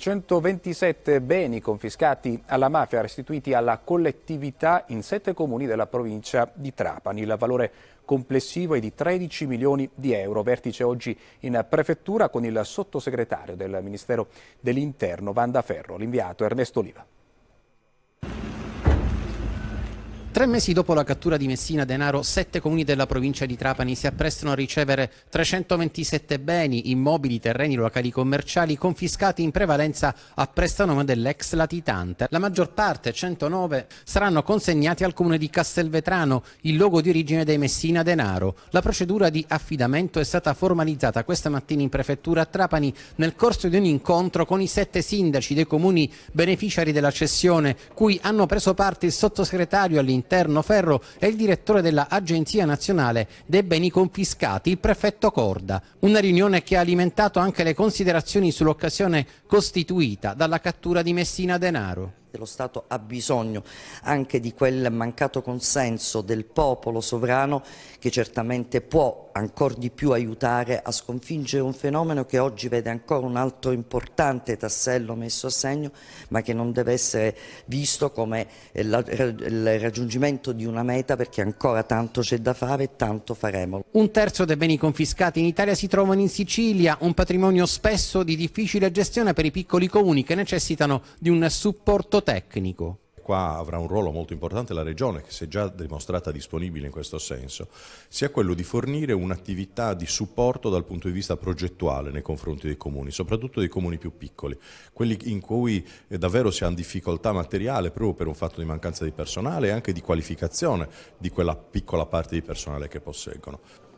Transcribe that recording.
327 beni confiscati alla mafia restituiti alla collettività in sette comuni della provincia di Trapani. Il valore complessivo è di 13 milioni di euro. Vertice oggi in prefettura con il sottosegretario del Ministero dell'Interno Vanda Ferro, l'inviato Ernesto Oliva. Tre mesi dopo la cattura di Messina Denaro, sette comuni della provincia di Trapani si apprestano a ricevere 327 beni, immobili, terreni, locali commerciali confiscati in prevalenza a prestanome dell'ex latitante. La maggior parte, 109, saranno consegnati al comune di Castelvetrano, il luogo di origine dei Messina Denaro. La procedura di affidamento è stata formalizzata questa mattina in prefettura a Trapani nel corso di un incontro con i sette sindaci dei comuni beneficiari della cessione, cui hanno preso parte il sottosegretario all'interno interno Ferro e il direttore della Nazionale dei Beni Confiscati, il prefetto Corda. Una riunione che ha alimentato anche le considerazioni sull'occasione costituita dalla cattura di Messina Denaro lo Stato ha bisogno anche di quel mancato consenso del popolo sovrano che certamente può ancora di più aiutare a sconfiggere un fenomeno che oggi vede ancora un altro importante tassello messo a segno ma che non deve essere visto come eh, il raggiungimento di una meta perché ancora tanto c'è da fare e tanto faremo. Un terzo dei beni confiscati in Italia si trovano in Sicilia, un patrimonio spesso di difficile gestione per i piccoli comuni che necessitano di un supporto tecnico? Qua avrà un ruolo molto importante la Regione, che si è già dimostrata disponibile in questo senso, sia quello di fornire un'attività di supporto dal punto di vista progettuale nei confronti dei comuni, soprattutto dei comuni più piccoli, quelli in cui eh, davvero si hanno difficoltà materiale proprio per un fatto di mancanza di personale e anche di qualificazione di quella piccola parte di personale che posseggono.